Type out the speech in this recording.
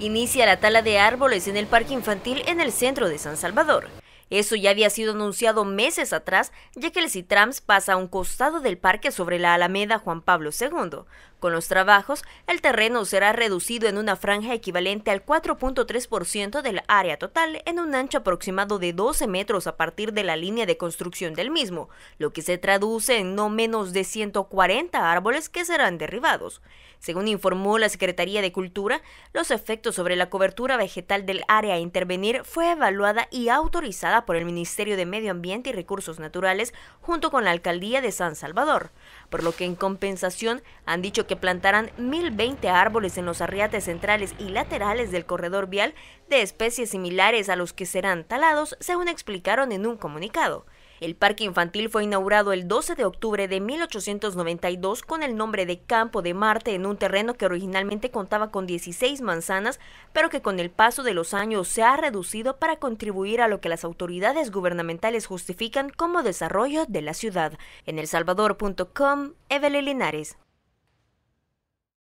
inicia la tala de árboles en el Parque Infantil en el centro de San Salvador. Eso ya había sido anunciado meses atrás, ya que el Citrams pasa a un costado del parque sobre la Alameda Juan Pablo II. Con los trabajos, el terreno será reducido en una franja equivalente al 4.3% del área total en un ancho aproximado de 12 metros a partir de la línea de construcción del mismo, lo que se traduce en no menos de 140 árboles que serán derribados. Según informó la Secretaría de Cultura, los efectos sobre la cobertura vegetal del área a intervenir fue evaluada y autorizada por el Ministerio de Medio Ambiente y Recursos Naturales junto con la Alcaldía de San Salvador, por lo que en compensación han dicho que plantarán 1.020 árboles en los arriates centrales y laterales del corredor vial de especies similares a los que serán talados, según explicaron en un comunicado. El parque infantil fue inaugurado el 12 de octubre de 1892 con el nombre de Campo de Marte en un terreno que originalmente contaba con 16 manzanas, pero que con el paso de los años se ha reducido para contribuir a lo que las autoridades gubernamentales justifican como desarrollo de la ciudad. En elsalvador.com, Evelyn Linares.